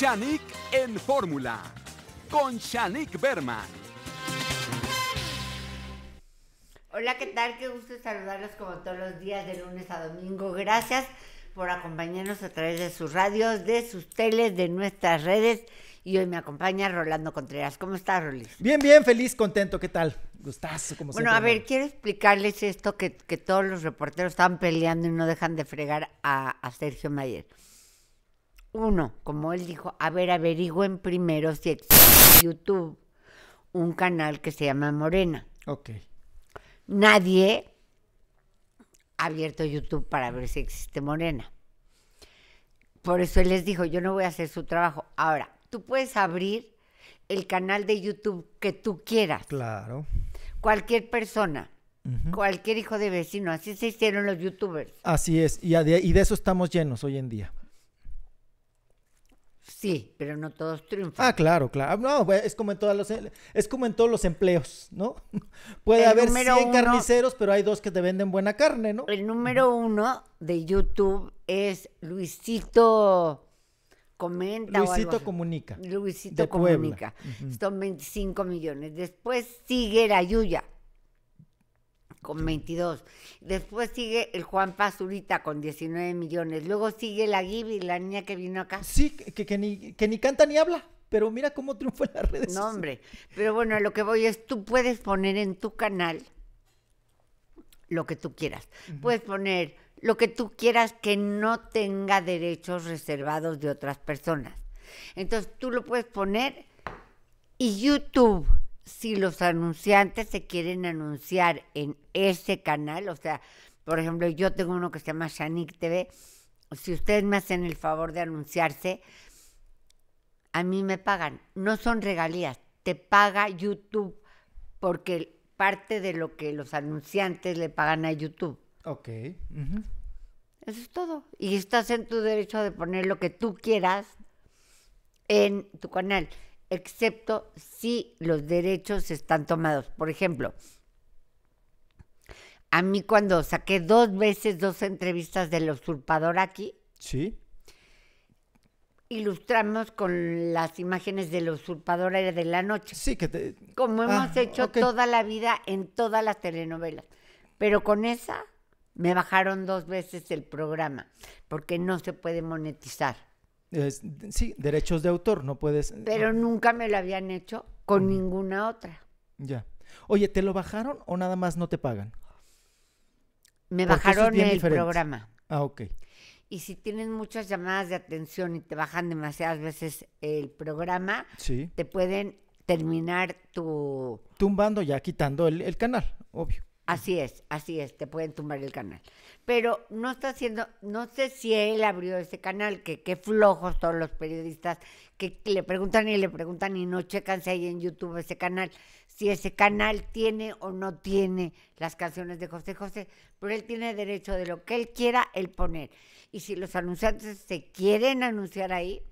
Shanik en fórmula. Con Shanik Berman. Hola, ¿qué tal? Qué gusto saludarlos como todos los días de lunes a domingo. Gracias por acompañarnos a través de sus radios, de sus teles, de nuestras redes. Y hoy me acompaña Rolando Contreras. ¿Cómo estás, Rolis? Bien, bien, feliz, contento. ¿Qué tal? Gustazo, como Bueno, a ver, quiero explicarles esto que, todos los reporteros están peleando y no dejan de fregar a, a Sergio Mayer. Uno, como él dijo, a ver, averigüen primero si existe YouTube un canal que se llama Morena. Ok. Nadie ha abierto YouTube para ver si existe Morena. Por eso él les dijo, yo no voy a hacer su trabajo. Ahora, tú puedes abrir el canal de YouTube que tú quieras. Claro. Cualquier persona. Cualquier hijo de vecino, así se hicieron los youtubers. Así es, y y de eso estamos llenos hoy en día. Sí, pero no todos triunfan. Ah, claro, claro. Ah, no, es como en, todas los, es como en todos los empleos, ¿no? Puede haber 100 carniceros, pero hay dos que te venden buena carne, ¿no? El número uno de YouTube es Luisito Comenta. Luisito Comunica. Luisito Comunica. Son 25 millones. Después sigue la Yuya con 22. Después sigue el Juan Pazurita con 19 millones. Luego sigue la Gibi, la niña que vino acá. Sí, que, ni, canta ni habla. Pero mira cómo triunfó en las redes. No, hombre. Pero bueno, lo que voy es, tú puedes poner en tu canal lo que tú quieras. Puedes poner lo que tú quieras que no tenga derechos reservados de otras personas. Entonces tú lo puedes poner y YouTube si los anunciantes se quieren anunciar en ese canal, o sea, por ejemplo, yo tengo uno que se llama Shanik TV, si ustedes me hacen el favor de anunciarse, a mí me pagan, no son regalías, te paga YouTube porque parte de lo que los anunciantes le pagan a YouTube. Ok. Eso es todo. Y estás en tu derecho de poner lo que tú quieras en tu canal excepto si los derechos están tomados. Por ejemplo, a mí cuando saqué dos veces dos entrevistas del usurpador aquí, sí. ilustramos con las imágenes del usurpador de la noche. Sí, que Como ah, hemos hecho toda la vida en todas las telenovelas. Pero con esa me bajaron dos veces el programa, porque no se puede monetizar sí, derechos de autor, no puedes. Pero nunca me lo habían hecho con mm. ninguna otra. Ya. Oye, ¿te lo bajaron o nada más no te pagan? Me bajaron el programa. Ah, ok. Y si tienes muchas llamadas de atención y te bajan demasiadas veces el programa, sí. te pueden terminar tu... Tumbando ya, quitando el canal, obvio. Así es, así es, te pueden tumbar el canal. Pero no está haciendo, no sé si él abrió ese canal, que qué flojos todos los periodistas que le preguntan y le preguntan y no checan si hay en YouTube ese canal, si ese canal tiene o no tiene las canciones de José José, pero él tiene derecho de lo que él quiera, él poner. Y si los anunciantes se quieren anunciar ahí,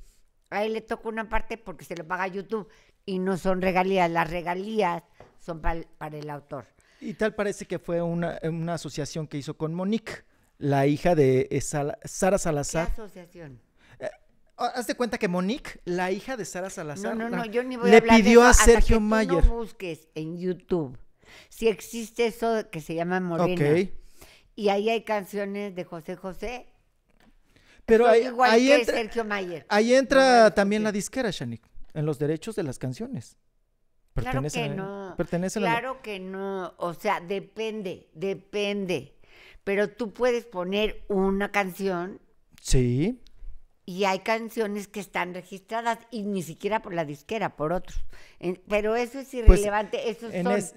ahí le toca una parte porque se lo paga YouTube y no son regalías, las regalías son para el autor. Y tal parece que fue una, una asociación que hizo con Monique, la hija de eh, Sara Salazar. ¿Qué asociación? Eh, haz de cuenta que Monique, la hija de Sara Salazar, no, no, no, yo ni voy le a pidió a Sergio Mayer. no busques en YouTube si existe eso que se llama Morena. Okay. Y ahí hay canciones de José José. Pero ahí, igual que Sergio Mayer. Ahí entra también la disquera, Shanik, en los derechos de las canciones claro que no. claro que no. O sea, depende, depende. Pero tú puedes poner una canción. Sí. Y hay canciones que están registradas y ni siquiera por la disquera, por otros. Pero eso es pues, irrelevante. Eso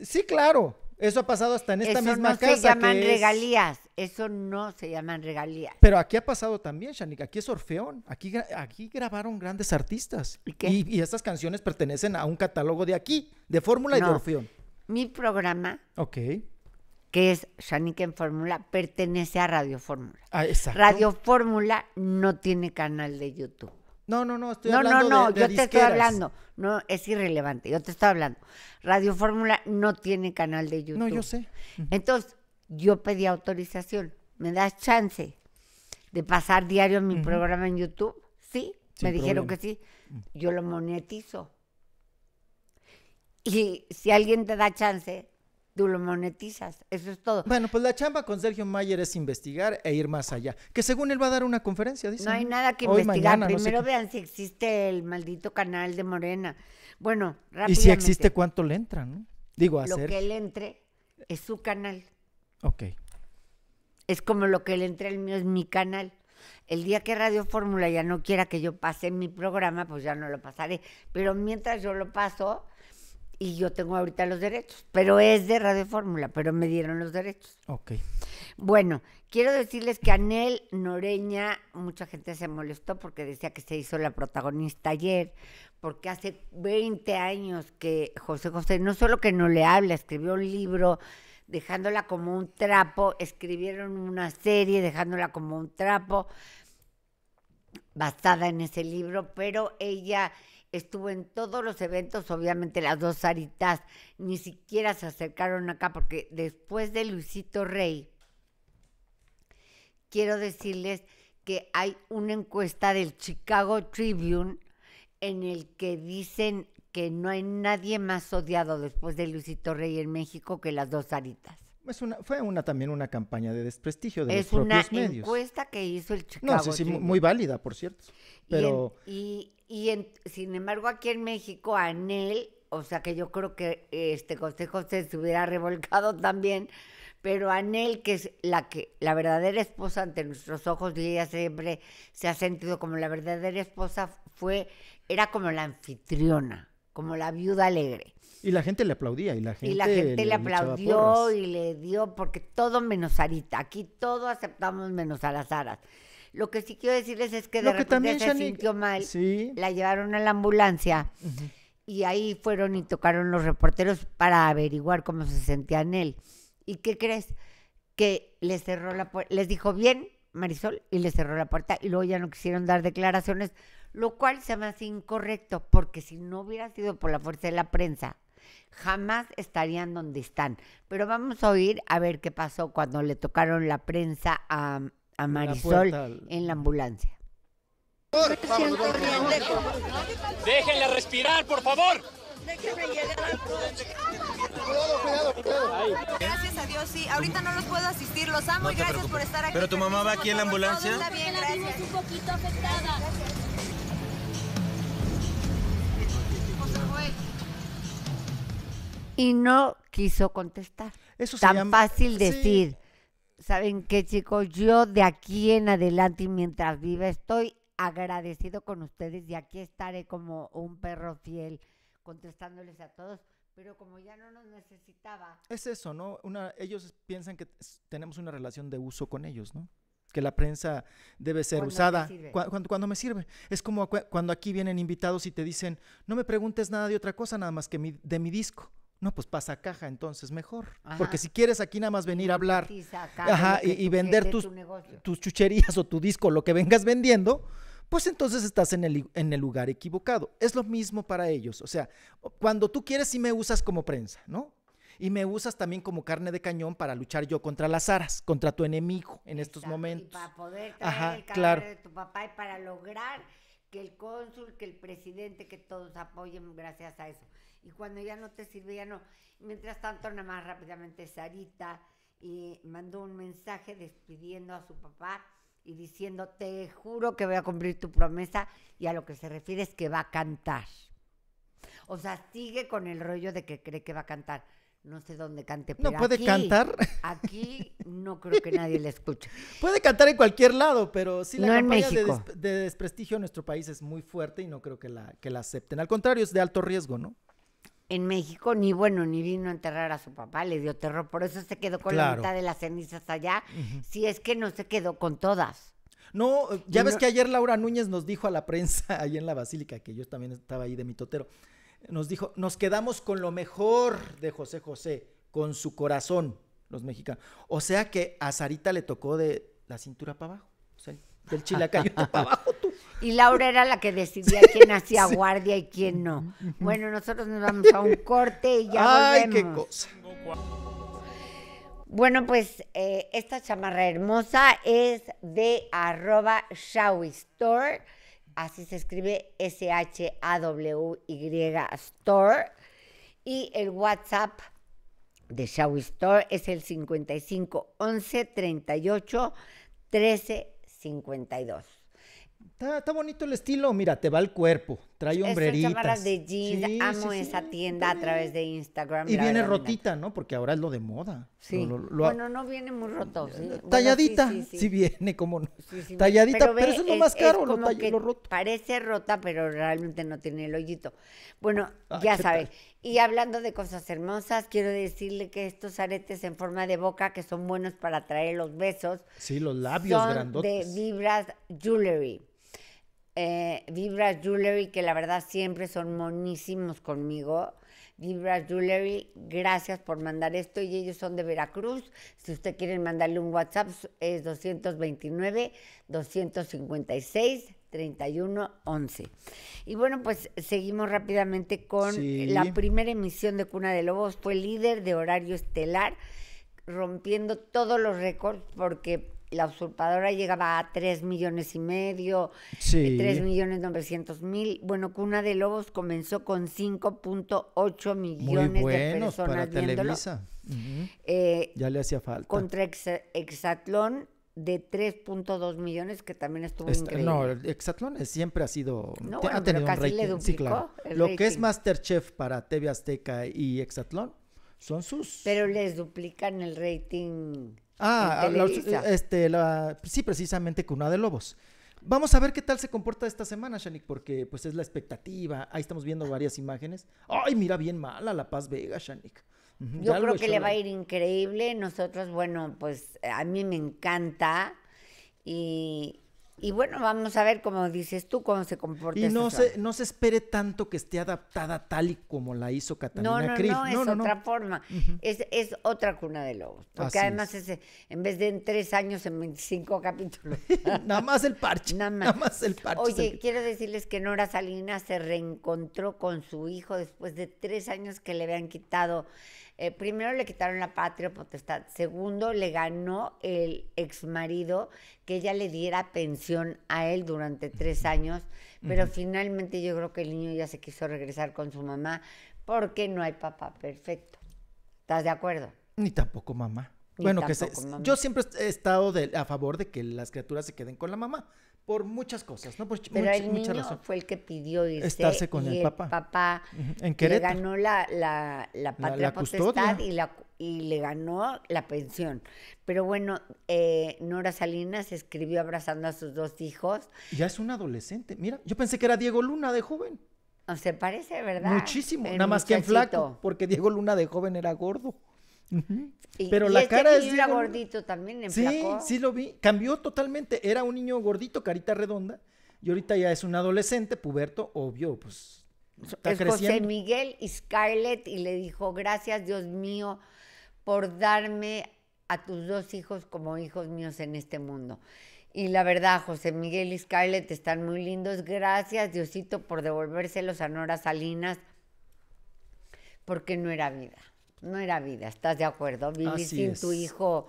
Sí, claro. Eso ha pasado hasta en esta misma casa. Eso se llaman regalías. Eso no se llaman regalías. Pero aquí ha pasado también, Shanika. Aquí es Orfeón. Aquí, aquí grabaron grandes artistas. ¿Y, y, estas canciones pertenecen a un catálogo de aquí, de Fórmula y de Orfeón. Mi programa. Que es Shanika en Fórmula, pertenece a Radio Fórmula. Ah, Radio Fórmula no tiene canal de YouTube. No, no, no, estoy no, hablando No, no, no, yo te estoy hablando. No, es irrelevante, yo te estoy hablando. Radio Fórmula no tiene canal de YouTube. No, yo sé. Entonces, yo pedí autorización. ¿Me das chance de pasar diario mi programa en YouTube? Sí, me dijeron que sí. Yo lo monetizo. Y si alguien te da chance, tú lo monetizas. Eso es todo. Bueno, pues la chamba con Sergio Mayer es investigar e ir más allá. Que según él va a dar una conferencia, dice. No hay nada que investigar. Primero vean si existe el maldito canal de Morena. Bueno, rápidamente. Y si existe, ¿cuánto le entran? Digo, a Lo que él entre es su canal. Ok. Es como lo que él entre el mío es mi canal. El día que Radio Fórmula ya no quiera que yo pase mi programa, pues ya no lo pasaré. Pero mientras yo lo paso, y yo tengo ahorita los derechos, pero es de Radio Fórmula, pero me dieron los derechos. Ok. Bueno, quiero decirles que Anel Noreña, mucha gente se molestó porque decía que se hizo la protagonista ayer, porque hace 20 años que José José, no solo que no le habla, escribió un libro dejándola como un trapo, escribieron una serie dejándola como un trapo, basada en ese libro, pero ella estuvo en todos los eventos, obviamente las dos Saritas ni siquiera se acercaron acá porque después de Luisito Rey, quiero decirles que hay una encuesta del Chicago Tribune en el que dicen que no hay nadie más odiado después de Luisito Rey en México que las dos Saritas una, fue una también una campaña de desprestigio de los propios medios. Es una encuesta que hizo el Chicago No, sí, sí, muy válida, por cierto. Pero... Y, sin embargo, aquí en México, Anel, o sea que yo creo que este consejo se hubiera revolcado también, pero Anel, que es la, que, la verdadera esposa ante nuestros ojos, y ella siempre se ha sentido como la verdadera esposa, fue, era como la anfitriona, como la viuda alegre. Y la gente le aplaudía. Y la gente, y la gente le, aplaudió y le dio, porque todo menos Arita. Aquí todo aceptamos menos a las aras. Lo que sí quiero decirles es que de repente se sintió mal. La llevaron a la ambulancia. Y ahí fueron y tocaron los reporteros para averiguar cómo se sentía en él. ¿Y qué crees? Que les cerró la puerta. Les dijo bien, Marisol, y les cerró la puerta. Y luego ya no quisieron dar declaraciones, lo cual se me hace incorrecto, porque si no hubiera sido por la fuerza de la prensa, jamás estarían donde están. Pero vamos a oír a ver qué pasó cuando le tocaron la prensa a, Marisol en la ambulancia. Déjenla respirar, por favor. Gracias a Dios, sí. Ahorita no los puedo asistir, los amo y gracias por estar aquí. Pero tu mamá va aquí en la ambulancia. Está bien, Y no quiso contestar. Eso Tan fácil decir. ¿Saben qué, chicos? Yo de aquí en adelante y mientras viva estoy agradecido con ustedes y aquí estaré como un perro fiel contestándoles a todos pero como ya no nos necesitaba. Es eso, ¿no? ellos piensan que tenemos una relación de uso con ellos, ¿no? Que la prensa debe ser usada cuando, me sirve. Es como cuando aquí vienen invitados y te dicen, no me preguntes nada de otra cosa, nada más que de mi disco. No, pues pasa caja, entonces mejor. Porque si quieres aquí nada más venir a hablar y, vender tus, chucherías o tu disco, lo que vengas vendiendo, pues entonces estás en el, lugar equivocado. Es lo mismo para ellos. O sea, cuando tú quieres sí me usas como prensa, ¿no? Y me usas también como carne de cañón para luchar yo contra las aras, contra tu enemigo en estos momentos. Y para poder traer el claro. de tu papá y para lograr que el cónsul, que el presidente, que todos apoyen gracias a eso y cuando ya no te sirve, ya no. Mientras tanto, nada más rápidamente Sarita y mandó un mensaje despidiendo a su papá y diciendo, te juro que voy a cumplir tu promesa y a lo que se refiere es que va a cantar. O sea, sigue con el rollo de que cree que va a cantar. No sé dónde cante. no puede cantar. Aquí no creo que nadie le escuche. Puede cantar en cualquier lado, pero sí la campaña de, de, desprestigio en nuestro país es muy fuerte y no creo que la, que la acepten. Al contrario, es de alto riesgo, ¿no? en México, ni bueno, ni vino a enterrar a su papá, le dio terror, por eso se quedó con la mitad de las cenizas allá, si es que no se quedó con todas. No, eh, ya ves que ayer Laura Núñez nos dijo a la prensa ahí en la Basílica, que yo también estaba ahí de mi totero, nos dijo, nos quedamos con lo mejor de José José, con su corazón, los mexicanos. O sea que a Sarita le tocó de la cintura para abajo, del chilacayote para abajo y Laura era la que decidía quién hacía guardia y quién no. Bueno, nosotros nos vamos a un corte y ya Ay, qué cosa. Bueno, pues eh, esta chamarra hermosa es de arroba Store. Así se escribe S-H-A-W-Y Store. Y el WhatsApp de Shawi Store es el 55 11 38 13 52. Está, bonito el estilo, mira, te va el cuerpo, trae hombreritas. de jeans, amo esa tienda a través de Instagram. Y viene rotita, ¿no? Porque ahora es lo de moda. bueno, no viene muy roto, Talladita, sí, viene, como talladita, pero, eso es lo más caro, lo, lo roto. Parece rota, pero realmente no tiene el hoyito. Bueno, ya sabes. Y hablando de cosas hermosas, quiero decirle que estos aretes en forma de boca que son buenos para traer los besos. Sí, los labios son de Vibras Jewelry. Eh, Vibras Jewelry, que la verdad siempre son monísimos conmigo. Vibras Jewelry, gracias por mandar esto. Y ellos son de Veracruz. Si usted quiere mandarle un WhatsApp, es 229-256-3111. Y bueno, pues seguimos rápidamente con la primera emisión de Cuna de Lobos. Fue líder de horario estelar, rompiendo todos los récords porque la usurpadora llegaba a 3 millones y medio, sí. 3 eh, millones 900 mil. Bueno, Cuna de Lobos comenzó con 5.8 millones de personas para Televisa. Eh, ya le hacía falta. Contra Exatlón de 3.2 millones, que también estuvo increíble. No, Exatlón siempre ha sido... No, ha tenido pero casi un le duplicó Lo que es Masterchef para TV Azteca y Exatlón son sus... Pero les duplican el rating... Ah, ah este, la, sí, precisamente Cuna de Lobos. Vamos a ver qué tal se comporta esta semana, Shanik, porque pues es la expectativa. Ahí estamos viendo varias imágenes. Ay, mira bien mala La Paz Vega, Shanik. Yo creo que le va a ir increíble. Nosotros, bueno, pues a mí me encanta y, y bueno, vamos a ver cómo dices tú, cómo se comporta. Y este no, se, no se espere tanto que esté adaptada tal y como la hizo Catalina No, no, no, es otra forma. es, otra cuna de lobos. Porque además es. en vez de en tres años, en 25 capítulos. nada más el parche. Nada más. nada más. el parche. Oye, quiero decirles que Nora Salinas se reencontró con su hijo después de tres años que le habían quitado eh, primero le quitaron la patria potestad, segundo le ganó el ex marido que ella le diera pensión a él durante tres años, pero finalmente yo creo que el niño ya se quiso regresar con su mamá porque no hay papá perfecto. ¿Estás de acuerdo? Ni tampoco mamá. bueno, que yo siempre he estado a favor de que las criaturas se queden con la mamá por muchas cosas, ¿no? Por Pero el niño fue el que pidió estarse con y el, papá. en Le ganó la, la, patria y, le ganó la pensión. Pero bueno, eh, Nora Salinas escribió abrazando a sus dos hijos. Ya es un adolescente. Mira, yo pensé que era Diego Luna de joven. No se parece, ¿verdad? Muchísimo, nada más que en flaco, porque Diego Luna de joven era gordo. Pero la cara niño es. era gordito también, en Sí, sí lo vi. Cambió totalmente. Era un niño gordito, carita redonda. Y ahorita ya es un adolescente, puberto, obvio, pues. Está creciendo. José Miguel y Scarlett y le dijo: Gracias, Dios mío, por darme a tus dos hijos como hijos míos en este mundo. Y la verdad, José Miguel y Scarlett están muy lindos. Gracias, Diosito, por devolvérselos a Nora Salinas, porque no era vida no era vida, ¿estás de acuerdo? Vivir sin tu hijo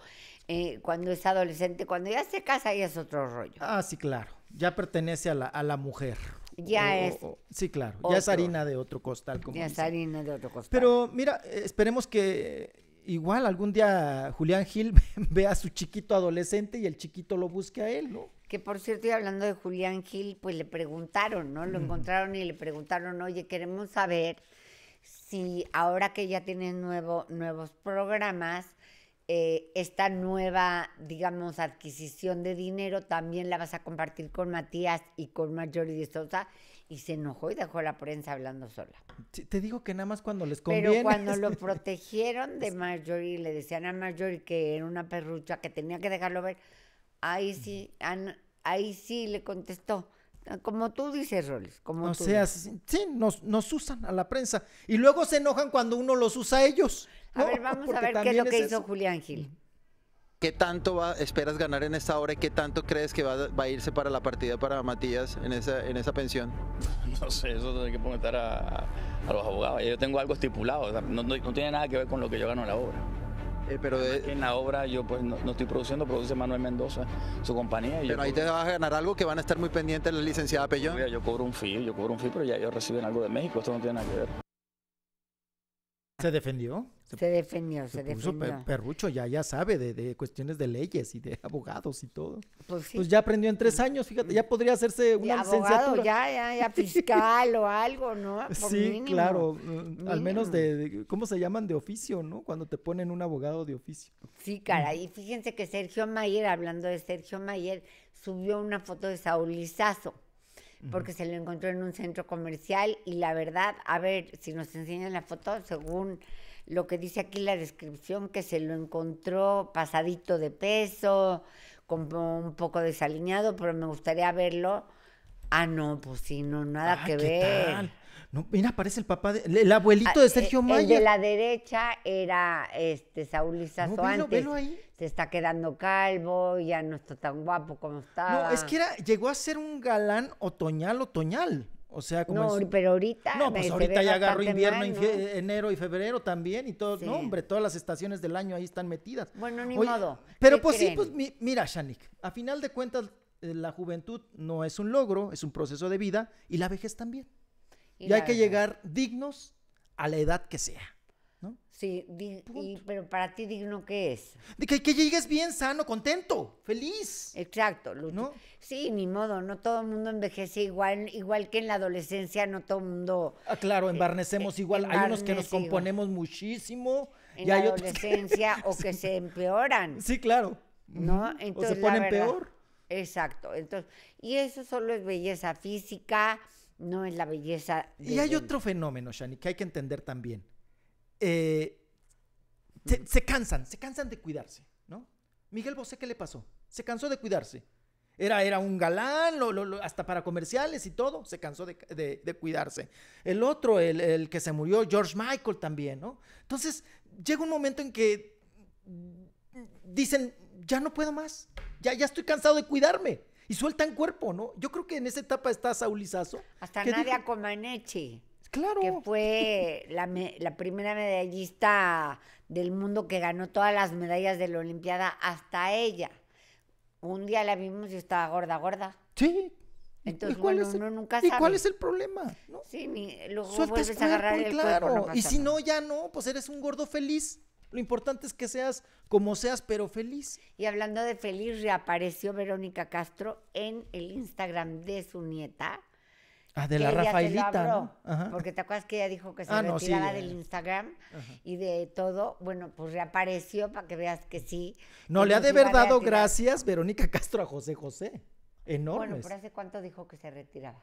eh, cuando es adolescente, cuando ya se casa ya es otro rollo. Ah, sí, claro, ya pertenece a la, a la mujer. Ya es. sí, claro, ya es harina de otro costal. Como ya es harina de otro costal. Pero mira, esperemos que eh, igual algún día Julián Gil vea a su chiquito adolescente y el chiquito lo busque a él, ¿no? Que por cierto, y hablando de Julián Gil, pues le preguntaron, ¿no? Lo encontraron y le preguntaron, oye, queremos saber si ahora que ya tienes nuevo, nuevos programas, eh, esta nueva, digamos, adquisición de dinero también la vas a compartir con Matías y con Marjorie de Sosa. Y se enojó y dejó la prensa hablando sola. Te digo que nada más cuando les conviene. Pero cuando lo protegieron de y le decían a Marjorie que era una perrucha, que tenía que dejarlo ver, ahí sí, ahí sí le contestó Ah, como tú dices, Roles. Como o sea, sí, nos, usan a la prensa. Y luego se enojan cuando uno los usa a ellos. A ver, vamos a ver qué es lo que hizo Julián Gil. ¿Qué tanto esperas ganar en esta obra? y qué tanto crees que va, a irse para la partida para Matías en esa, en esa pensión? No sé, eso hay que poner a, a los abogados. Yo tengo algo estipulado, no, no tiene nada que ver con lo que yo gano en la obra. Eh, pero en la obra yo pues no, estoy produciendo, produce Manuel Mendoza, su compañía. pero ahí te vas a ganar algo que van a estar muy pendientes la licenciada Pellón. yo cobro un fee, yo cobro un fee, pero ya ellos reciben algo de México, esto no tiene nada que ver. ¿Se defendió? Se, defendió, se, defendió. perrucho, ya, ya sabe de, de, cuestiones de leyes y de abogados y todo. Pues, sí. pues ya aprendió en tres mm. años, fíjate, ya podría hacerse una abogado, Ya, ya, ya fiscal o algo, ¿no? sí, claro, mm, al menos de, ¿cómo se llaman? De oficio, ¿no? Cuando te ponen un abogado de oficio. Sí, mm. cara, y fíjense que Sergio Mayer, hablando de Sergio Mayer, subió una foto de Saúl Lizazo porque se lo encontró en un centro comercial y la verdad, a ver, si nos enseñan la foto, según lo que dice aquí la descripción, que se lo encontró pasadito de peso, como un poco desalineado, pero me gustaría verlo. Ah, no, pues sí, no, nada ah, que ver. mira, parece el papá de, el abuelito ah, de Sergio Maya. El de la derecha era este Saúl Izazo no, Se está quedando calvo, ya no está tan guapo como estaba. No, es que era, llegó a ser un galán otoñal, otoñal. O sea, como. No, pero ahorita. No, pues ahorita ya agarro invierno, enero y febrero también y todo. No, hombre, todas las estaciones del año ahí están metidas. Bueno, ni modo. Pero pues sí, pues mira, Shanik, a final de cuentas, eh, la juventud no es un logro, es un proceso de vida y la vejez también. y hay que llegar dignos a la edad que sea. Sí, pero para ti digno, ¿qué es? De que, que, llegues bien, sano, contento, feliz. Exacto, ¿No? Sí, ni modo, no todo el mundo envejece igual, igual que en la adolescencia, no todo el mundo... Ah, claro, embarnecemos eh, eh, igual, hay unos que nos componemos muchísimo. y la hay adolescencia otros o que se empeoran. Sí, claro. ¿No? Entonces, o se ponen peor. Exacto, entonces, y eso solo es belleza física, no es la belleza... Y hay otro fenómeno, Shani, que hay que entender también eh, mm. se, cansan, se cansan de cuidarse, ¿no? Miguel Bosé, ¿qué le pasó? Se cansó de cuidarse. Era, era un galán, hasta para comerciales y todo, se cansó de, cuidarse. El otro, el, que se murió, George Michael también, ¿no? Entonces, llega un momento en que dicen, ya no puedo más, ya, ya estoy cansado de cuidarme. Y sueltan cuerpo, ¿no? Yo creo que en esa etapa está saúlizazo. Hasta Nadia dijo, Comaneci. Claro. Que fue la, primera medallista del mundo que ganó todas las medallas de la Olimpiada hasta ella. Un día la vimos y estaba gorda, gorda. Sí. Entonces, bueno, uno nunca sabe. ¿Y cuál es el problema? ¿no? Sí, ni, luego a agarrar el claro. y si no, ya no, pues eres un gordo feliz. Lo importante es que seas como seas, pero feliz. Y hablando de feliz, reapareció Verónica Castro en el Instagram de su nieta Ah, de la Rafaelita, Porque te acuerdas que ella dijo que se ah, retiraba del Instagram y de todo. Bueno, pues reapareció para que veas que sí. No, le ha de haber dado gracias Verónica Castro a José José. Enorme. Bueno, pero ¿hace cuánto dijo que se retiraba?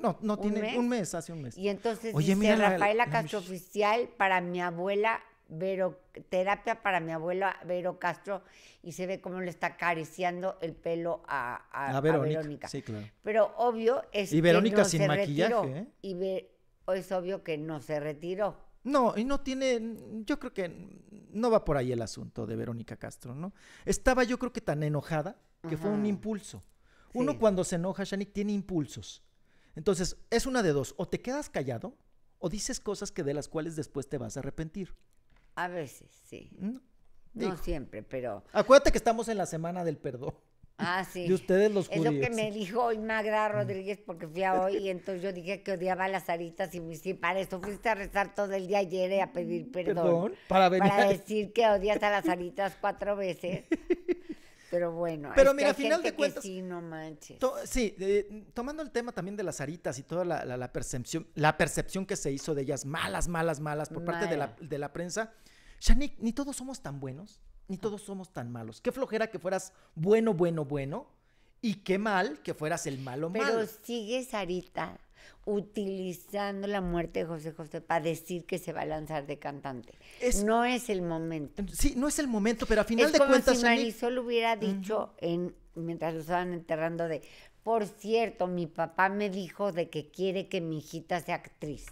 No, no, tiene un mes, hace un mes. Y entonces Oye, Rafaela Castro Oficial para mi abuela Vero, terapia para mi abuela Vero Castro y se ve como le está acariciando el pelo a, Verónica, Pero obvio es y Verónica que sin se maquillaje, ¿eh? Y es obvio que no se retiró. No, y no tiene, yo creo que no va por ahí el asunto de Verónica Castro, ¿no? Estaba yo creo que tan enojada que fue un impulso. Uno cuando se enoja, Shanik, tiene impulsos. Entonces, es una de dos, o te quedas callado o dices cosas que de las cuales después te vas a arrepentir. A veces, sí. Mm, no siempre, pero. Acuérdate que estamos en la semana del perdón. Ah, sí. Y ustedes los judíos. Es lo que me dijo hoy Magda mm. Rodríguez porque fui a hoy y entonces yo dije que odiaba a las aritas y me para eso fuiste a rezar todo el día ayer y eh, a pedir mm, perdón. Perdón, para decir que odias a las aritas cuatro veces. Pero bueno, pero mira, al final de cuentas, sí, no manches. sí, tomando el tema también de las aritas y toda la, percepción, la percepción que se hizo de ellas, malas, malas, malas, por parte de la, de la prensa, Shanik, ni todos somos tan buenos, ni todos somos tan malos. Qué flojera que fueras bueno, bueno, bueno. Y qué mal que fueras el malo Pero Pero sigue Sarita utilizando la muerte de José José para decir que se va a lanzar de cantante. no es el momento. Sí, no es el momento, pero a final es de como cuentas. Si Marisol hubiera dicho en, mientras lo estaban enterrando de por cierto, mi papá me dijo de que quiere que mi hijita sea actriz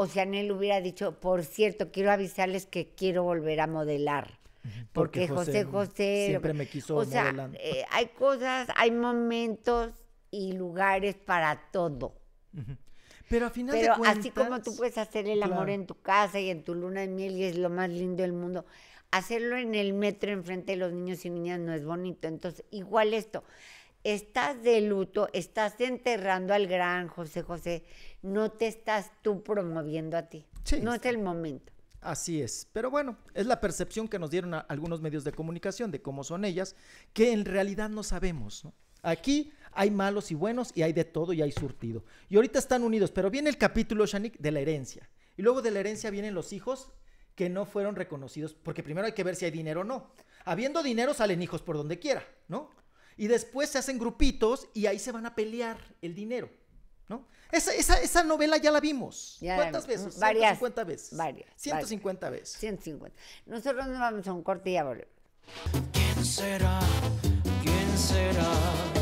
o si Anel hubiera dicho, por cierto, quiero avisarles que quiero volver a modelar. Porque, José, José, siempre me quiso o sea, eh, hay cosas, hay momentos y lugares para todo. Pero a final de cuentas, así como tú puedes hacer el amor en tu casa y en tu luna de miel y es lo más lindo del mundo, hacerlo en el metro enfrente de los niños y niñas no es bonito. Entonces, igual esto, estás de luto, estás enterrando al gran José José, no te estás tú promoviendo a ti. No es el momento. Así es. Pero bueno, es la percepción que nos dieron algunos medios de comunicación de cómo son ellas, que en realidad no sabemos. ¿no? Aquí hay malos y buenos y hay de todo y hay surtido. Y ahorita están unidos, pero viene el capítulo, Shanik, de la herencia. Y luego de la herencia vienen los hijos que no fueron reconocidos, porque primero hay que ver si hay dinero o no. Habiendo dinero salen hijos por donde quiera, ¿no? y después se hacen grupitos y ahí se van a pelear el dinero, ¿no? Esa, esa, esa novela ya la vimos. ¿Cuántas veces? Varias. 150 veces. Varias. 150 veces. 150. Nosotros nos vamos a un corte y ya volvemos. ¿Quién será? ¿Quién será?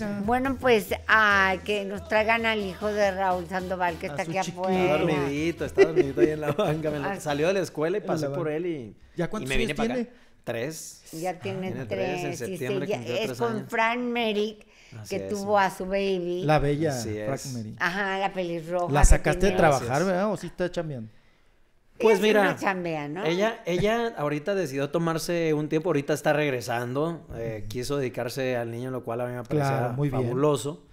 Ah, bueno, pues que nos traigan al hijo de Raúl Sandoval que está aquí afuera. Está dormidito, está dormidito ahí en la banca. Salió de la escuela y pasé por él y, ¿Ya cuántos me vine tiene? Tres. Ya tiene, tres. es con Fran Merrick. que tuvo a su baby. La bella Frank Merrick. Ajá, la pelirroja. La sacaste de trabajar, ¿verdad? ¿O sí está chambeando? Pues mira, ella, ella ahorita decidió tomarse un tiempo, ahorita está regresando, eh, quiso dedicarse al niño, lo cual a mí me parece muy fabuloso.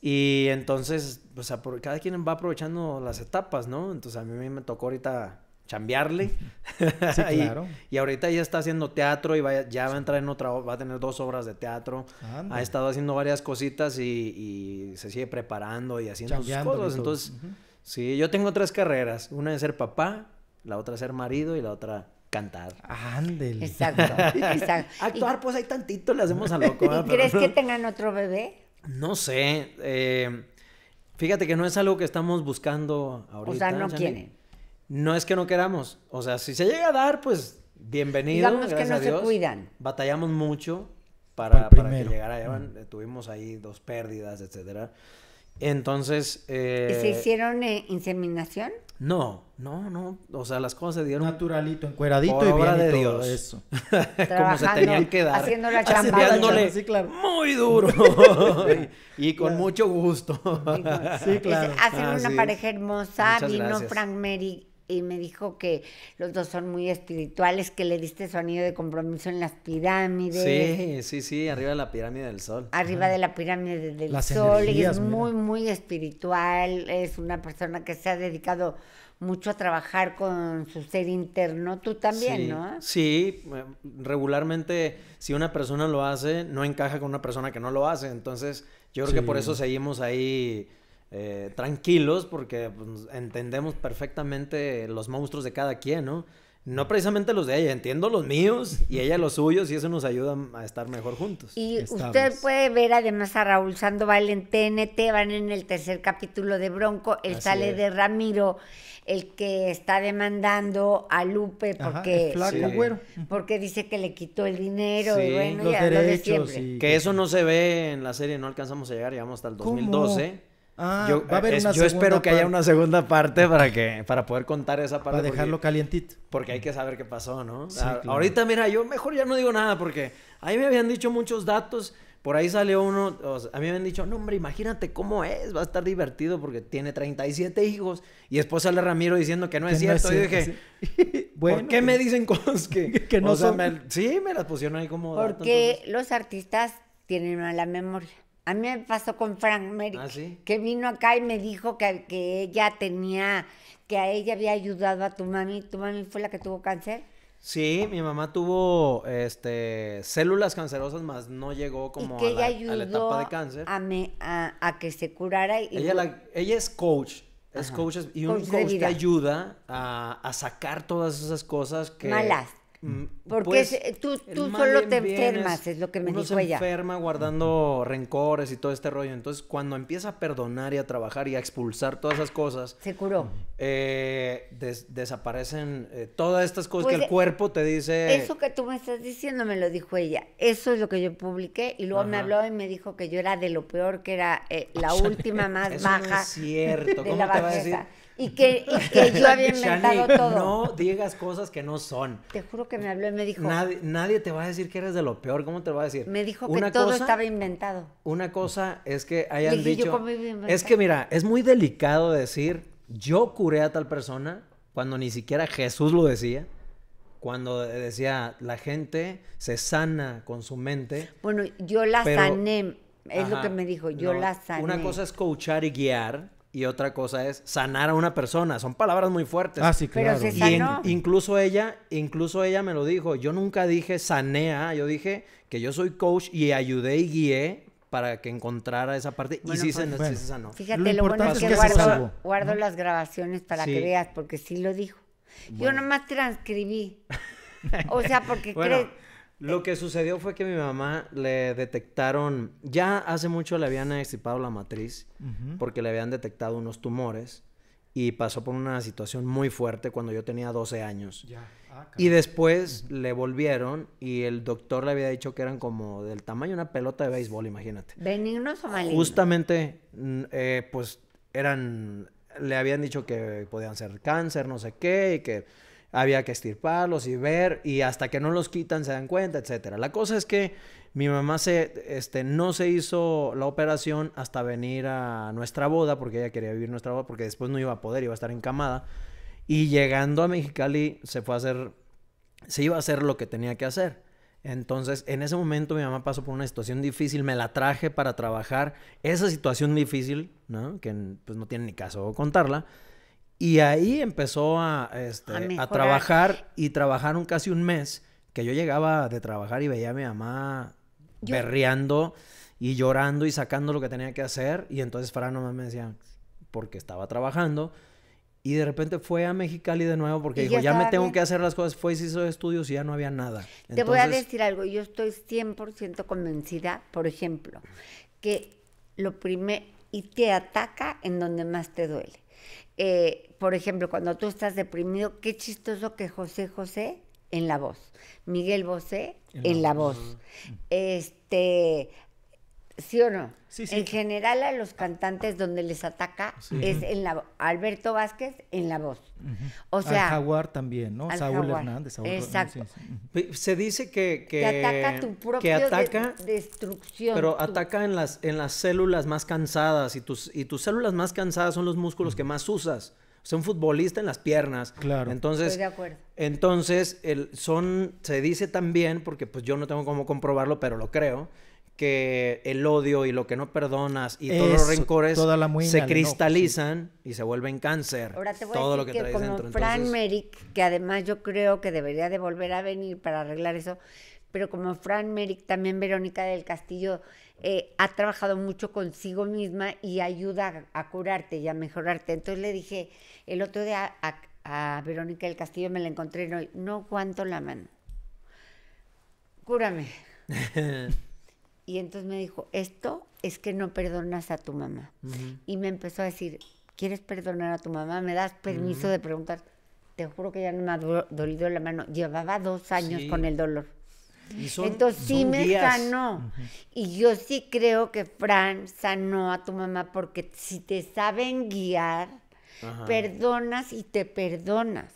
Y entonces, o sea, por, cada quien va aprovechando las etapas, ¿no? Entonces a mí me tocó ahorita chambearle. Sí, y, claro. y, ahorita ella está haciendo teatro y va, ya va a entrar en otra, va a tener dos obras de teatro. Ha estado haciendo varias cositas y, se sigue preparando y haciendo sus cosas. Entonces, sí, yo tengo tres carreras. Una es ser papá, la otra ser marido y la otra cantar. Ándele. Exacto, Actuar, pues hay tantito le hacemos a loco. ¿Y crees que tengan otro bebé? No sé. Eh, fíjate que no es algo que estamos buscando ahorita. O sea, no quieren. No es que no queramos. O sea, si se llega a dar, pues bienvenido. Digamos que no se cuidan. Batallamos mucho para, para que llegara mm. Tuvimos ahí dos pérdidas, etcétera. Entonces. Eh... ¿Se hicieron eh, inseminación? No, no, no. O sea, las cosas se dieron. Naturalito, encueradito y bien de Dios. eso. Como se tenían que dar. Haciendo la claro. Muy duro. y, con mucho gusto. sí, claro. Hacen una pareja hermosa. vino Frank Meri y me dijo que los dos son muy espirituales, que le diste sonido de compromiso en las pirámides. Sí, sí, sí, arriba de la pirámide del sol. Arriba de la pirámide del sol. y es muy, muy espiritual. Es una persona que se ha dedicado mucho a trabajar con su ser interno. Tú también, ¿no? Sí, eh, regularmente si una persona lo hace, no encaja con una persona que no lo hace. Entonces, yo creo que por eso seguimos ahí eh, tranquilos porque pues, entendemos perfectamente los monstruos de cada quien, ¿no? No precisamente los de ella, entiendo los míos y ella los suyos y eso nos ayuda a estar mejor juntos. Y usted puede ver además a Raúl Sandoval en TNT, van en el tercer capítulo de Bronco, él sale de Ramiro, el que está demandando a Lupe porque, porque dice que le quitó el dinero y bueno, Que eso no se ve en la serie, no alcanzamos a llegar, llegamos hasta el 2012. Ah, yo, espero que haya una segunda parte para que para poder contar esa parte. Para dejarlo calientito. Porque hay que saber qué pasó, ¿no? Ah, ahorita, mira, yo mejor ya no digo nada porque ahí me habían dicho muchos datos. Por ahí salió uno, a mí me habían dicho, no hombre, imagínate cómo es, va a estar divertido porque tiene 37 hijos. Y después sale Ramiro diciendo que no es, cierto. dije, qué me dicen cosas que, no son? sí, me las pusieron ahí como... Porque los artistas tienen mala memoria. A mí me pasó con Frank Merrick, ah, que vino acá y me dijo que, que, ella tenía, que a ella había ayudado a tu mami. ¿Tu mami fue la que tuvo cáncer? Sí, mi mamá tuvo este, células cancerosas, más no llegó como a, la, etapa de cáncer. A, me, a, a que se curara. ella, ella es coach, es y un coach, coach te ayuda a, a, sacar todas esas cosas que... Malas. Mm, Porque pues, tú, tú solo te enfermas, es, lo que me uno dijo se ella. enferma guardando rencores y todo este rollo. Entonces, cuando empieza a perdonar y a trabajar y a expulsar todas esas cosas. Se curó. Eh, desaparecen eh, todas estas cosas que pues, el cuerpo te dice. Eso que tú me estás diciendo me lo dijo ella. Eso es lo que yo publiqué. Y luego me habló y me dijo que yo era de lo peor, que era eh, la última más baja. es cierto. ¿Cómo te va a y que, yo había inventado todo. No digas cosas que no son. Te juro que me habló y me dijo. Nadie, nadie, te va a decir que eres de lo peor. ¿Cómo te va a decir? Me dijo que todo estaba inventado. Una cosa es que hayan dicho. es que mira, es muy delicado decir yo curé a tal persona cuando ni siquiera Jesús lo decía. Cuando decía la gente se sana con su mente. Bueno, yo la sané. Es lo que me dijo, yo la sané. Una cosa es coachar y guiar, y otra cosa es sanar a una persona. Son palabras muy fuertes. Ah, sí, claro. Pero se incluso ella, incluso ella me lo dijo. Yo nunca dije sanea, ah, yo dije que yo soy coach y ayudé y guié para que encontrara esa parte y sí, pues, se, sanó. Fíjate, lo, importante es que, guardo, las grabaciones para que veas, porque sí lo dijo. Yo nomás transcribí. O sea, porque crees lo que sucedió fue que mi mamá le detectaron, ya hace mucho le habían extirpado la matriz porque le habían detectado unos tumores y pasó por una situación muy fuerte cuando yo tenía 12 años. Ah, y después le volvieron y el doctor le había dicho que eran como del tamaño de una pelota de béisbol, imagínate. ¿Benignos o malignos? Justamente, mm, eh, pues eran, le habían dicho que podían ser cáncer, no sé qué, y que había que estirparlos y ver, y hasta que no los quitan se dan cuenta, etcétera. La cosa es que mi mamá se, este, no se hizo la operación hasta venir a nuestra boda, porque ella quería vivir nuestra boda, porque después no iba a poder, iba a estar encamada. Y llegando a Mexicali se fue a hacer, se iba a hacer lo que tenía que hacer. Entonces, en ese momento mi mamá pasó por una situación difícil, me la traje para trabajar esa situación difícil, ¿no? Que pues no tiene ni caso contarla y ahí empezó a, este, a, trabajar y trabajaron casi un mes que yo llegaba de trabajar y veía a mi mamá berreando y llorando y sacando lo que tenía que hacer. Y entonces Fran nomás me decía, porque estaba trabajando. Y de repente fue a Mexicali de nuevo porque dijo, ya, me tengo que hacer las cosas. Fue y hizo estudios y ya no había nada. Te voy a decir algo. Yo estoy 100% convencida, por ejemplo, que lo primero... Y te ataca en donde más te duele. Eh, por ejemplo, cuando tú estás deprimido, qué chistoso que José José en la voz, Miguel Bosé en la, voz, este ¿Sí o no? En general a los cantantes donde les ataca es en la Alberto Vázquez en la voz. O sea, al Jaguar también, ¿no? Saúl Hernández, Exacto. Se dice que que, ataca tu propio destrucción. Pero ataca en las en las células más cansadas y tus y tus células más cansadas son los músculos que más usas. O sea, un futbolista en las piernas. Claro. Entonces, Estoy de acuerdo. Entonces, el, son se dice también porque pues yo no tengo cómo comprobarlo, pero lo creo que el odio y lo que no perdonas y todos los rencores se cristalizan y se vuelven cáncer. Ahora te voy todo a decir lo que, como Fran Merrick, que además yo creo que debería de volver a venir para arreglar eso, pero como Fran Merrick, también Verónica del Castillo eh, ha trabajado mucho consigo misma y ayuda a, curarte y a mejorarte. Entonces le dije el otro día a, Verónica del Castillo, me la encontré no, no la mano. Cúrame. Y entonces me dijo, esto es que no perdonas a tu mamá. Y me empezó a decir, ¿quieres perdonar a tu mamá? ¿Me das permiso de preguntar? Te juro que ya no me ha dolido la mano. Llevaba dos años con el dolor. entonces sí me sanó. Y yo sí creo que Fran sanó a tu mamá porque si te saben guiar, perdonas y te perdonas.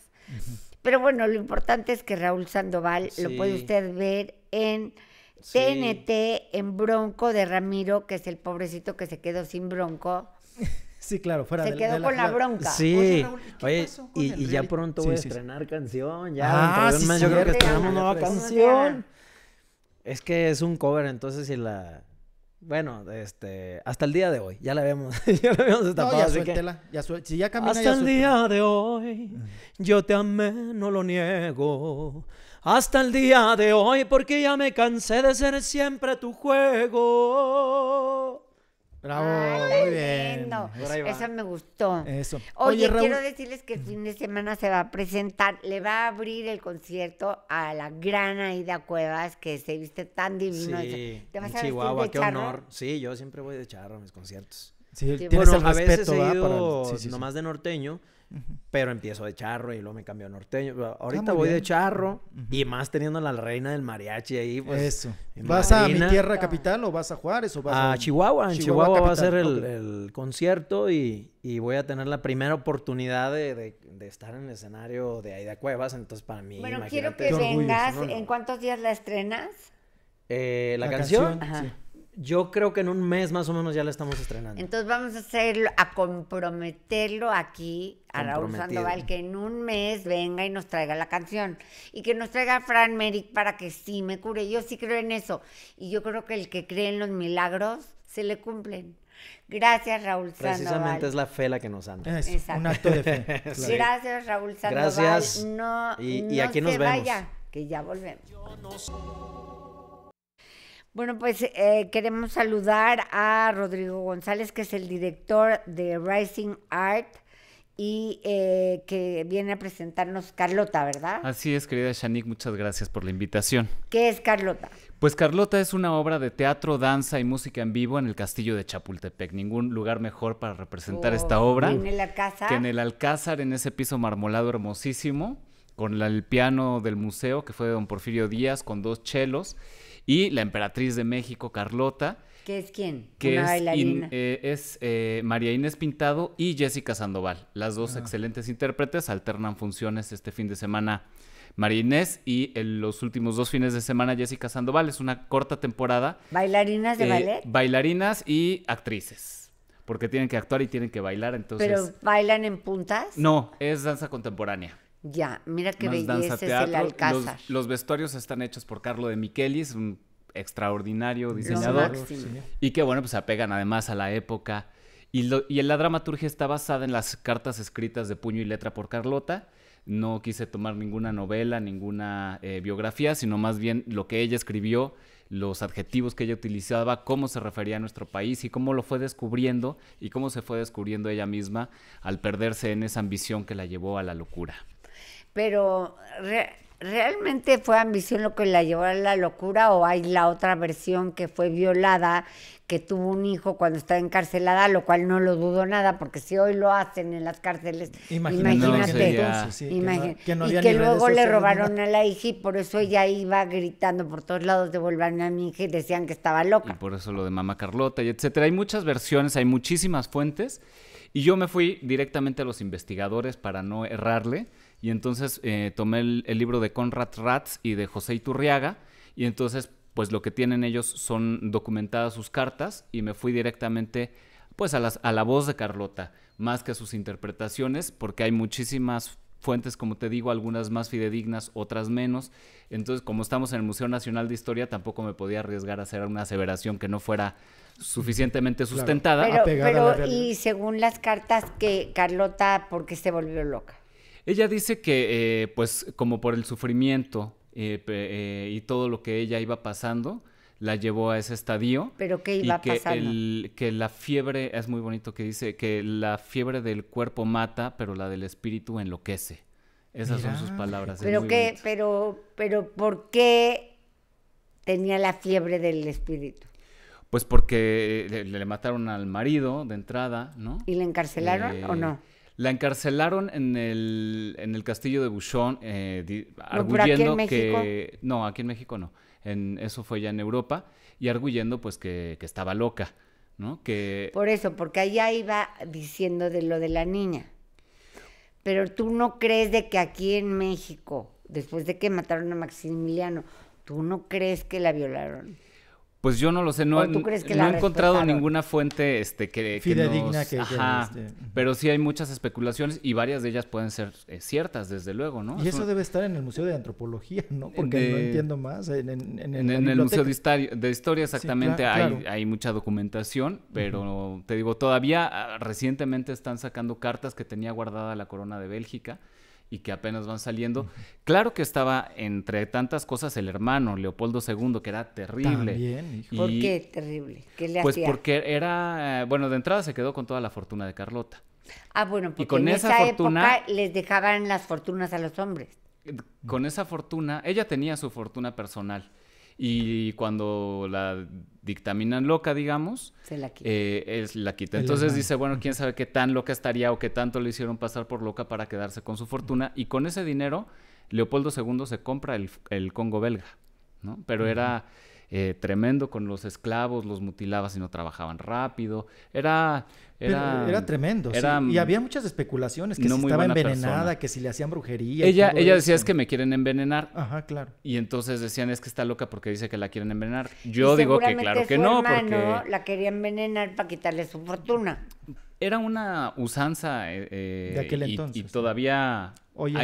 Pero bueno, lo importante es que Raúl Sandoval lo puede usted ver en TNT en Bronco de Ramiro, que es el pobrecito que se quedó sin Bronco. Sí, claro, fuera Se de, quedó Se quedó con la, bronca. Sí. Oye, y, ya pronto voy a estrenar canción. Ya, ah, yo creo que estrenamos nueva pues, canción. Es que es un cover, entonces si la bueno, este, hasta el día de hoy, ya la vemos, ya la habíamos destapado. No, ya suéltela, ya si ya camina, Hasta el día de hoy, yo te amé, no lo niego. Hasta el día de hoy, porque ya me cansé de ser siempre tu juego. Bravo, Ay, muy bien. me gustó. Eso. Oye, quiero decirles que el fin de semana se va a presentar, le va a abrir el concierto a la gran Aida Cuevas, que se viste tan divino. Sí, ¿Te en Chihuahua, qué honor. Sí, yo siempre voy de charro a mis conciertos. Sí, sí el respeto, a veces he ido para... nomás de norteño, pero empiezo de charro y luego me cambio a norteño. Ah, ahorita voy de charro y más teniendo la reina del mariachi ahí. Pues, Eso. ¿Vas a mi tierra capital o vas a Juárez o vas a, Chihuahua? En Chihuahua, va a ser el, concierto y, voy a tener la primera oportunidad de, estar en el escenario de Aida Cuevas. Entonces, para mí. Bueno, quiero que vengas. ¿En cuántos días la estrenas? Eh, la, canción. Yo creo que en un mes más o menos ya la estamos estrenando. Entonces vamos a hacerlo, a comprometerlo aquí a Raúl Sandoval, que en un mes venga y nos traiga la canción. Y que nos traiga a Fran Merrick para que sí me cure. Yo sí creo en eso. Y yo creo que el que cree en los milagros, se le cumplen. Gracias, Raúl Sandoval. Precisamente es la fe la que nos anda. un acto de fe. Gracias, Raúl Sandoval. Gracias. y, aquí nos vemos. Vaya, que ya volvemos. Bueno, pues eh, queremos saludar a Rodrigo González, que es el director de Rising Art y eh, que viene a presentarnos Carlota, ¿verdad? Así es, querida Shanique, muchas gracias por la invitación. ¿Qué es Carlota? Pues Carlota es una obra de teatro, danza y música en vivo en el Castillo de Chapultepec. Ningún lugar mejor para representar esta oh, obra. En el Alcázar. Que en el Alcázar, en ese piso marmolado hermosísimo, con el piano del museo, que fue de don Porfirio Díaz, con dos chelos y la emperatriz de México, Carlota. ¿Qué es quién? Que es, bailarina. Eh, es eh, María Inés Pintado y Jessica Sandoval. Las dos ah. excelentes intérpretes alternan funciones este fin de semana. María Inés y en los últimos dos fines de semana Jessica Sandoval. Es una corta temporada. ¿Bailarinas de eh, ballet? Bailarinas y actrices. Porque tienen que actuar y tienen que bailar, entonces... ¿Pero bailan en puntas? No, es danza contemporánea. Ya, mira qué belleza es el Alcázar. Los, vestuarios están hechos por Carlo de Michelis, un extraordinario diseñador. y que bueno, pues se apegan además a la época. Y, la dramaturgia está basada en las cartas escritas de puño y letra por Carlota. No quise tomar ninguna novela, ninguna eh, biografía, sino más bien lo que ella escribió, los adjetivos que ella utilizaba, cómo se refería a nuestro país y cómo lo fue descubriendo y cómo se fue descubriendo ella misma al perderse en esa ambición que la llevó a la locura. Pero realmente fue ambición lo que la llevó a la locura o hay la otra versión que fue violada, que tuvo un hijo cuando estaba encarcelada, lo cual no lo dudo nada, porque si hoy lo hacen en las cárceles, imagínate, que luego le robaron a la hija y por eso ella iba gritando por todos lados, de volverme a mi hija y decían que estaba loca. Y por eso lo de mamá Carlota y etcétera. Hay muchas versiones, hay muchísimas fuentes y yo me fui directamente a los investigadores para no errarle y entonces eh, tomé el, libro de Conrad Ratz y de José Iturriaga. Y entonces, pues lo que tienen ellos son documentadas sus cartas y me fui directamente pues a, las, a la voz de Carlota, más que a sus interpretaciones, porque hay muchísimas fuentes, como te digo, algunas más fidedignas, otras menos. Entonces, como estamos en el Museo Nacional de Historia, tampoco me podía arriesgar a hacer una aseveración que no fuera suficientemente sustentada. pero y según las cartas que Carlota, ¿por qué se volvió loca? Ella dice que, eh, pues, como por el sufrimiento eh, eh, y todo lo que ella iba pasando, la llevó a ese estadio. ¿Pero qué iba que que la fiebre, es muy bonito que dice, que la fiebre del cuerpo mata, pero la del espíritu enloquece. Esas son sus palabras. Pero qué, pero, pero, ¿por qué tenía la fiebre del espíritu? Pues porque le, mataron al marido de entrada, ¿no? ¿Y le encarcelaron o no? La encarcelaron en el, en el castillo de Buchón, eh, arguyendo que... No, aquí en México no. En, eso fue ya en Europa, y arguyendo pues que, estaba loca, ¿no? Que... Por eso, porque allá iba diciendo de lo de la niña. Pero tú no crees de que aquí en México, después de que mataron a Maximiliano, tú no crees que la violaron. Pues yo no lo sé, no, he encontrado ninguna fuente este, que... Fidedigna que, este, pero sí hay muchas especulaciones y varias de ellas pueden ser eh, ciertas, desde luego, ¿no? Y eso debe estar en el Museo de Antropología, ¿no? Porque no entiendo más. En, el Museo de, Historia, exactamente, hay, mucha documentación, pero te digo, todavía ah, recientemente están sacando cartas que tenía guardada la Corona de Bélgica y que apenas van saliendo. Claro que estaba entre tantas cosas el hermano Leopoldo II, que era terrible. También, ¿Por qué terrible? ¿Qué le pues porque era, eh, bueno, de entrada se quedó con toda la fortuna de Carlota. Ah, bueno, porque con en esa, época les dejaban las fortunas a los hombres. Con esa fortuna, ella tenía su fortuna personal y cuando la dictaminan loca, digamos, se la quita. Eh, la quita. Entonces dice, bueno, quién sabe qué tan loca estaría o qué tanto le hicieron pasar por loca para quedarse con su fortuna. Y con ese dinero, Leopoldo II se compra el, el Congo belga, ¿no? Pero era eh, tremendo con los esclavos, los mutilaba si no trabajaban rápido. Era. Era, tremendo. Y había muchas especulaciones: que si estaba envenenada, que si le hacían brujería. Ella, ella decía: es que me quieren envenenar. Ajá, claro. Y entonces decían: es que está loca porque dice que la quieren envenenar. Yo digo que claro que no. Porque... la quería envenenar para quitarle su fortuna era una usanza eh, eh, de aquel y, todavía hoy,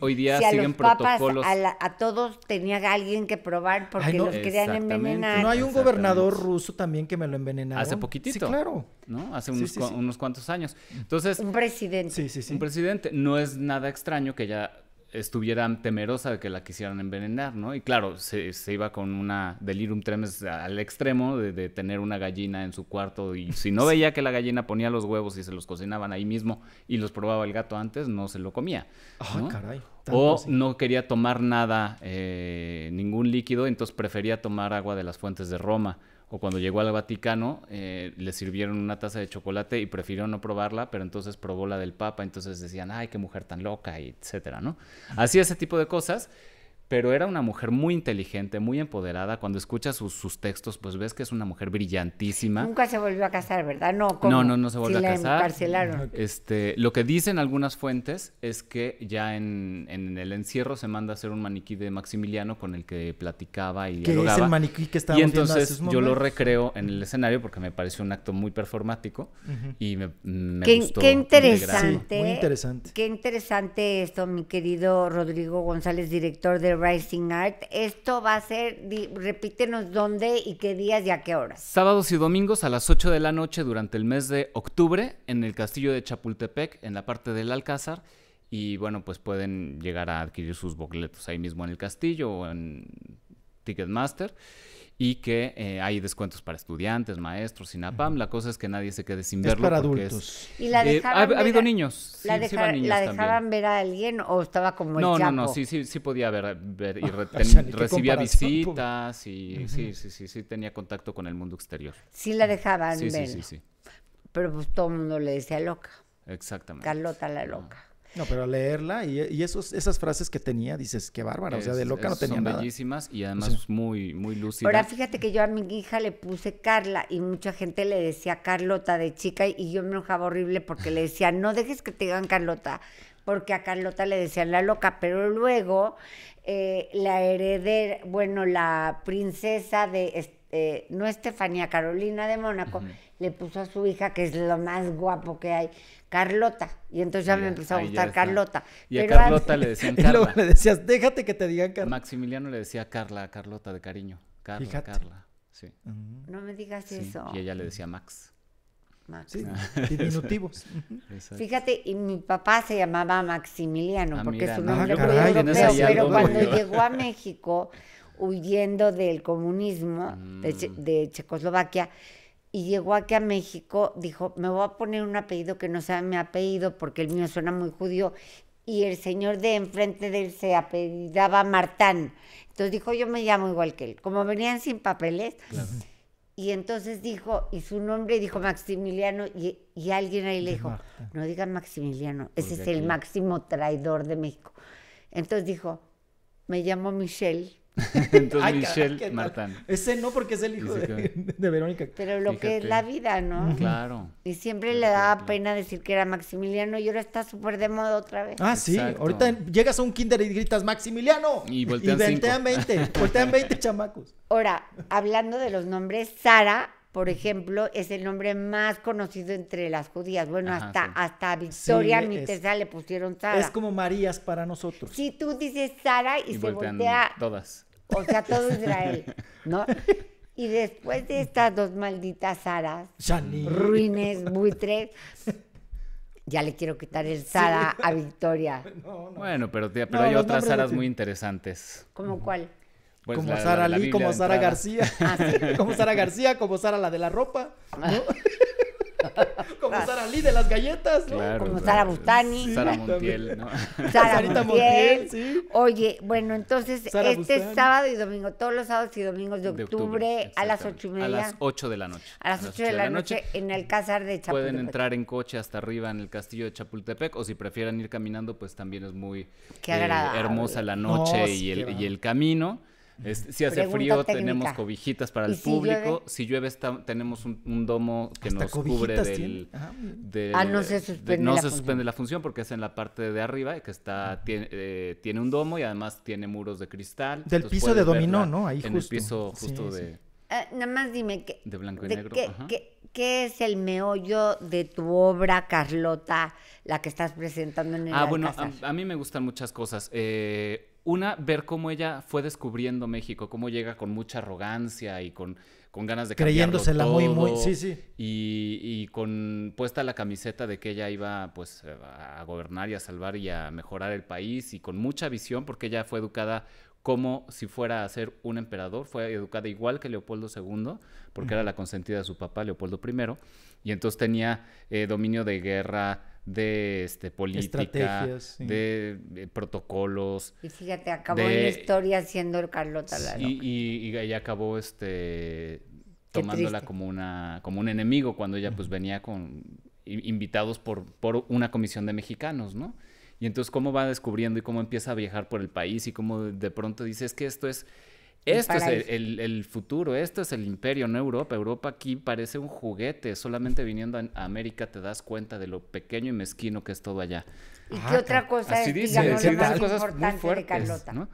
hoy, día siguen a protocolos. A, todos tenía alguien que probar porque los querían envenenar. No hay un gobernador ruso también que me lo envenena. Hace poquitito. Sí, claro. ¿No? Hace unos, unos cuantos años. Entonces. Un presidente. Sí, sí, sí. Un presidente. No es nada extraño que ya Estuvieran temerosa de que la quisieran envenenar, ¿no? Y claro, se, iba con una delirium tremens al extremo de, tener una gallina en su cuarto y si no veía que la gallina ponía los huevos y se los cocinaban ahí mismo y los probaba el gato antes, no se lo comía. Ay, caray o no quería tomar nada, eh, ningún líquido, entonces prefería tomar agua de las fuentes de Roma. O cuando llegó al Vaticano, eh, le sirvieron una taza de chocolate y prefirió no probarla, pero entonces probó la del Papa, entonces decían, ay, qué mujer tan loca, etcétera, ¿no? Así ese tipo de cosas pero era una mujer muy inteligente, muy empoderada. Cuando escuchas sus, textos, pues ves que es una mujer brillantísima. Nunca se volvió a casar, ¿verdad? No, no, no, no se volvió a casar. Este, lo que dicen algunas fuentes es que ya en, el encierro se manda a hacer un maniquí de Maximiliano con el que platicaba y ¿Qué es el maniquí que Y entonces yo lo recreo en el escenario porque me pareció un acto muy performático y me, me qué, gustó. interesante. Qué interesante esto, mi querido Rodrigo González, director de Rising Art. Esto va a ser, repítenos dónde y qué días y a qué horas. Sábados y domingos a las 8 de la noche durante el mes de octubre en el castillo de Chapultepec, en la parte del Alcázar. Y bueno, pues pueden llegar a adquirir sus boletos ahí mismo en el castillo o en Ticketmaster y que eh, hay descuentos para estudiantes, maestros, SINAPAM. La cosa es que nadie se quede sin es verlo. Para adultos. ha, habido niños. La, dejaban ver a alguien o estaba como el No, no, no, sí, sí, sí podía ver, y ah, recibía visitas y sí, sí, sí, sí, tenía contacto con el mundo exterior. Sí la dejaban ver. Sí, sí, sí. Pero pues todo el mundo le decía loca. Exactamente. Carlota la loca. No, pero leerla y, esas frases que tenía, dices, qué bárbara, o sea, de loca no tenía son bellísimas y además muy, muy lúcidas. Ahora fíjate que yo a mi hija le puse Carla y mucha gente le decía Carlota de chica y yo me enojaba horrible porque le decía, no dejes que te digan Carlota, porque a Carlota le decían la loca, pero luego eh, la heredera, bueno, la princesa de, eh, no Estefanía, Carolina de Mónaco, le puso a su hija, que es lo más guapo que hay, Carlota. Y entonces ya, me empezó a gustar Carlota. Y a Carlota le decían Carla. Y luego le decías, déjate que te digan Carla. Maximiliano le decía Carla, Carlota de cariño. Carla, Carla. Sí. Mm. No me digas eso. Y ella le decía Max. Max. Sí, diminutivos. Fíjate, y mi papá se llamaba Maximiliano, ah, porque es su nombre muy europeo, pero cuando llegó a México, huyendo del comunismo de mm. Checoslovaquia, y llegó aquí a México, dijo, me voy a poner un apellido que no sea mi apellido porque el mío suena muy judío. Y el señor de enfrente de él se apellidaba Martán. Entonces dijo, yo me llamo igual que él. Como venían sin papeles. Y entonces dijo, y su nombre dijo Maximiliano, y, alguien ahí le dijo, no digan Maximiliano, ese es el máximo traidor de México. Entonces dijo, me llamo Michelle Entonces Michelle Martán. Ese no, porque es el hijo de, Verónica. Pero lo que es la vida, ¿no? Claro. Y siempre le daba pena decir que era Maximiliano y ahora está súper de moda otra vez. Ah, sí. Ahorita llegas a un kinder y gritas, ¡Maximiliano! Y voltean, y voltean 20. voltean 20 chamacos. Ahora, hablando de los nombres, Sara por ejemplo, es el nombre más conocido entre las judías. Bueno, hasta, a hasta Victoria mi le pusieron Sara. Es como Marías para nosotros. Si tú dices Sara y, se voltea. Todas. O sea, todo Israel, ¿no? Y después de estas dos malditas Saras, ruines, buitres, ya le quiero quitar el Sara a Victoria. Bueno, pero, pero hay otras Saras muy interesantes. ¿Cómo cuál? Pues como Sara Lee, como Sara García. Ah, como Sara García, como Sara la de la ropa. Ah. como ah. Sara Lee de las galletas, como Sara Bustani. Sara Montiel, Sara Montiel. sí. Oye, bueno, entonces, este sábado y domingo, todos los sábados y domingos de octubre, a las ocho y media. A las ocho de la noche. A las ocho de, la, noche, en en Alcázar de Chapultepec. Pueden entrar en coche hasta arriba en el castillo de Chapultepec, o si prefieran ir caminando, pues también es muy eh, hermosa la noche y el camino si hace frío, tenemos cobijitas para el público. Si llueve, tenemos un, domo que nos cubre ah, del, Ah, no se suspende. no se suspende la función porque es en la parte de arriba, que está, tiene, eh, tiene un domo y además tiene muros de cristal. Del piso de dominó, ¿no? Ahí en el piso justo de. Ah, nada más dime qué. de blanco y negro. Qué, es el meollo de tu obra, Carlota, la que estás presentando en el Ah, bueno, a, mí me gustan muchas cosas. Eh, una, ver cómo ella fue descubriendo México, cómo llega con mucha arrogancia y con, con ganas de Creyéndosela muy, muy, sí, sí. Y, con puesta la camiseta de que ella iba pues a gobernar y a salvar y a mejorar el país y con mucha visión porque ella fue educada como si fuera a ser un emperador, fue educada igual que Leopoldo II, porque era la consentida de su papá, Leopoldo I, y entonces tenía eh, dominio de guerra, de este, política, de, protocolos. Y fíjate, acabó en la historia siendo el Carlota y, y, y, ella acabó este, tomándola como, una, como un enemigo cuando ella pues venía con invitados por, por una comisión de mexicanos, ¿no? Y entonces cómo va descubriendo y cómo empieza a viajar por el país y cómo de pronto dice, es que esto es esto es el, futuro, esto es el imperio, no Europa. Europa aquí parece un juguete. Solamente viniendo a América te das cuenta de lo pequeño y mezquino que es todo allá. ¿Y ah, qué otra cosa es, dice, digamos, importante de Carlota?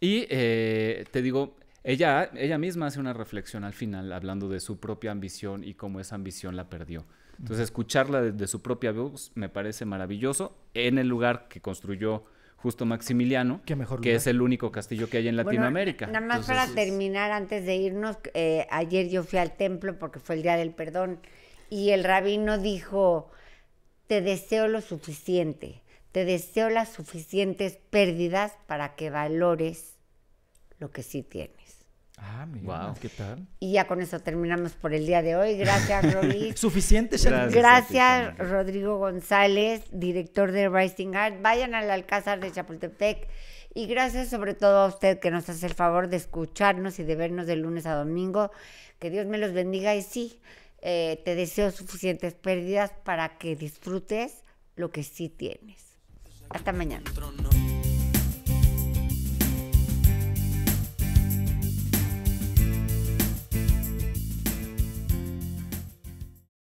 Y eh, te digo, ella, ella misma hace una reflexión al final hablando de su propia ambición y cómo esa ambición la perdió. Entonces, escucharla desde su propia voz me parece maravilloso en el lugar que construyó justo Maximiliano, que es el único castillo que hay en Latinoamérica. nada más para terminar, antes de irnos, eh, ayer yo fui al templo porque fue el Día del Perdón y el rabino dijo, te deseo lo suficiente, te deseo las suficientes pérdidas para que valores lo que sí tienes. Ah, mira, ¿qué tal? Y ya con eso terminamos por el día de hoy. Gracias, Rodrigo. Suficiente, Gracias, Gracias Rodrigo González, director de Rising Art. Vayan al Alcázar de Chapultepec. Y gracias sobre todo a usted que nos hace el favor de escucharnos y de vernos de lunes a domingo. Que Dios me los bendiga y sí, eh, te deseo suficientes pérdidas para que disfrutes lo que sí tienes. Hasta mañana.